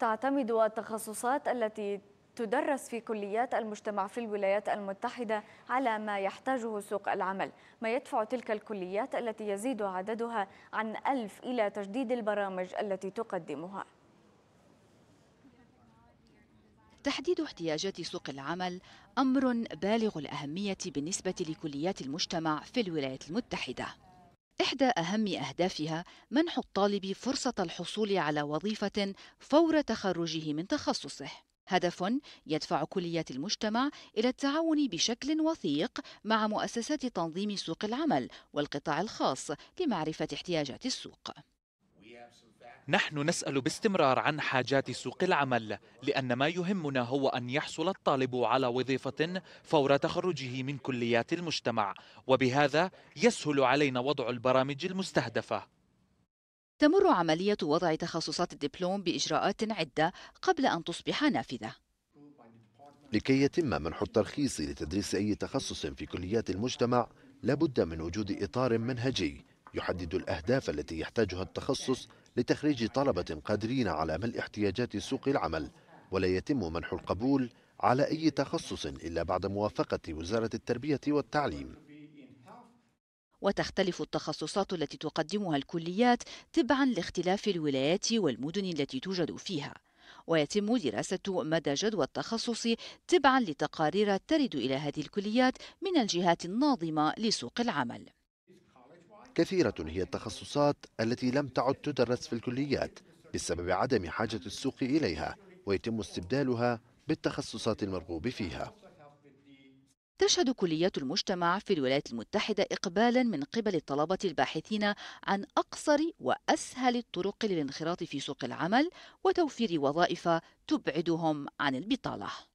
تعتمد التخصصات التي تدرس في كليات المجتمع في الولايات المتحدة على ما يحتاجه سوق العمل ما يدفع تلك الكليات التي يزيد عددها عن ألف إلى تجديد البرامج التي تقدمها تحديد احتياجات سوق العمل أمر بالغ الأهمية بالنسبة لكليات المجتمع في الولايات المتحدة إحدى أهم أهدافها منح الطالب فرصة الحصول على وظيفة فور تخرجه من تخصصه. هدف يدفع كليات المجتمع إلى التعاون بشكل وثيق مع مؤسسات تنظيم سوق العمل والقطاع الخاص لمعرفة احتياجات السوق. نحن نسأل باستمرار عن حاجات سوق العمل لأن ما يهمنا هو أن يحصل الطالب على وظيفة فور تخرجه من كليات المجتمع وبهذا يسهل علينا وضع البرامج المستهدفة تمر عملية وضع تخصصات الدبلوم بإجراءات عدة قبل أن تصبح نافذة لكي يتم منح الترخيص لتدريس أي تخصص في كليات المجتمع لابد من وجود إطار منهجي يحدد الأهداف التي يحتاجها التخصص لتخريج طلبة قادرين على ملء احتياجات سوق العمل ولا يتم منح القبول على أي تخصص إلا بعد موافقة وزارة التربية والتعليم وتختلف التخصصات التي تقدمها الكليات تبعا لاختلاف الولايات والمدن التي توجد فيها ويتم دراسة مدى جدوى التخصص تبعا لتقارير ترد إلى هذه الكليات من الجهات الناظمة لسوق العمل كثيرة هي التخصصات التي لم تعد تدرس في الكليات بسبب عدم حاجة السوق إليها ويتم استبدالها بالتخصصات المرغوب فيها تشهد كليات المجتمع في الولايات المتحدة إقبالا من قبل الطلبة الباحثين عن أقصر وأسهل الطرق للانخراط في سوق العمل وتوفير وظائف تبعدهم عن البطالة